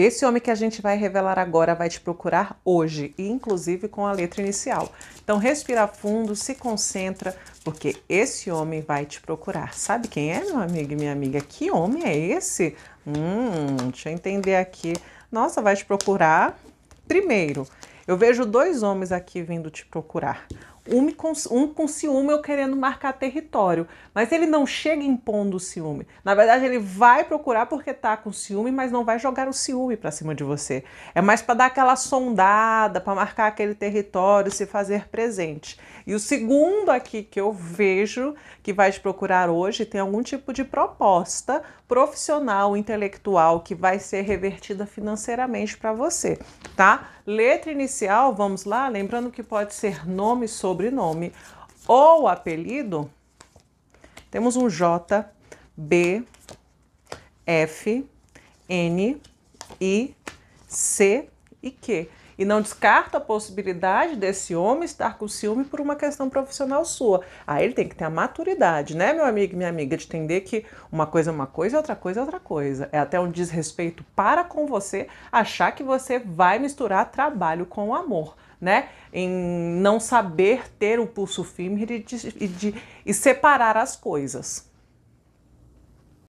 Esse homem que a gente vai revelar agora vai te procurar hoje, e inclusive com a letra inicial. Então respira fundo, se concentra, porque esse homem vai te procurar. Sabe quem é, meu amigo e minha amiga? Que homem é esse? Hum, deixa eu entender aqui. Nossa, vai te procurar primeiro. Eu vejo dois homens aqui vindo te procurar um com, um com ciúme ou querendo marcar território. Mas ele não chega impondo o ciúme. Na verdade, ele vai procurar porque tá com ciúme, mas não vai jogar o ciúme para cima de você. É mais para dar aquela sondada, para marcar aquele território, se fazer presente. E o segundo aqui que eu vejo que vai te procurar hoje tem algum tipo de proposta profissional, intelectual que vai ser revertida financeiramente para você, tá? Letra inicial, vamos lá, lembrando que pode ser nome sobre sobrenome ou apelido, temos um J, B, F, N, I, C, e que. E não descarta a possibilidade desse homem estar com ciúme por uma questão profissional sua. Aí ele tem que ter a maturidade, né, meu amigo e minha amiga, de entender que uma coisa é uma coisa, e outra coisa é outra coisa. É até um desrespeito para com você achar que você vai misturar trabalho com amor. Né? Em não saber ter o pulso firme e, de, e, de, e separar as coisas.